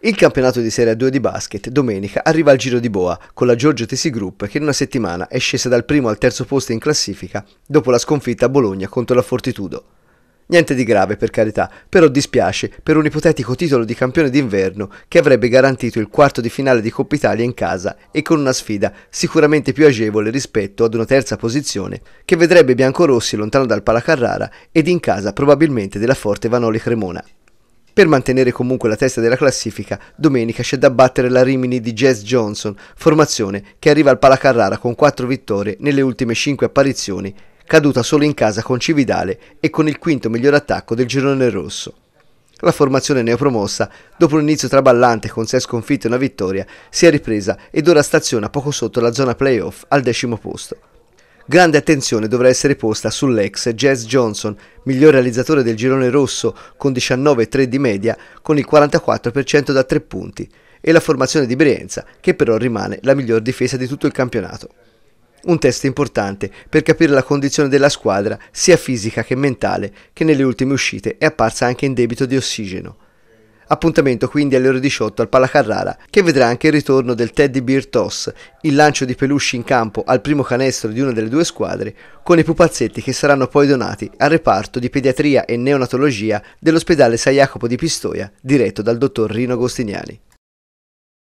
Il campionato di Serie 2 di basket domenica arriva al giro di boa con la Giorgio Tesi Group che in una settimana è scesa dal primo al terzo posto in classifica dopo la sconfitta a Bologna contro la Fortitudo. Niente di grave per carità, però dispiace per un ipotetico titolo di campione d'inverno che avrebbe garantito il quarto di finale di Coppa Italia in casa e con una sfida sicuramente più agevole rispetto ad una terza posizione che vedrebbe Biancorossi lontano dal Palacarrara ed in casa probabilmente della Forte Vanoli Cremona. Per mantenere comunque la testa della classifica, domenica c'è da battere la Rimini di Jazz Johnson, formazione che arriva al Palacarrara con 4 vittorie nelle ultime 5 apparizioni, caduta solo in casa con Cividale e con il quinto miglior attacco del girone rosso. La formazione neopromossa, dopo un inizio traballante con 6 sconfitte e una vittoria, si è ripresa ed ora staziona poco sotto la zona playoff al decimo posto. Grande attenzione dovrà essere posta sull'ex Jazz Johnson, miglior realizzatore del girone rosso con 19-3 di media con il 44% da 3 punti, e la formazione di Brienza, che però rimane la miglior difesa di tutto il campionato. Un test importante per capire la condizione della squadra, sia fisica che mentale, che nelle ultime uscite è apparsa anche in debito di ossigeno. Appuntamento quindi alle ore 18 al Palacarrara, che vedrà anche il ritorno del Teddy Bear Toss, il lancio di peluche in campo al primo canestro di una delle due squadre, con i pupazzetti che saranno poi donati al reparto di pediatria e neonatologia dell'ospedale San Jacopo di Pistoia, diretto dal dottor Rino Agostiniani.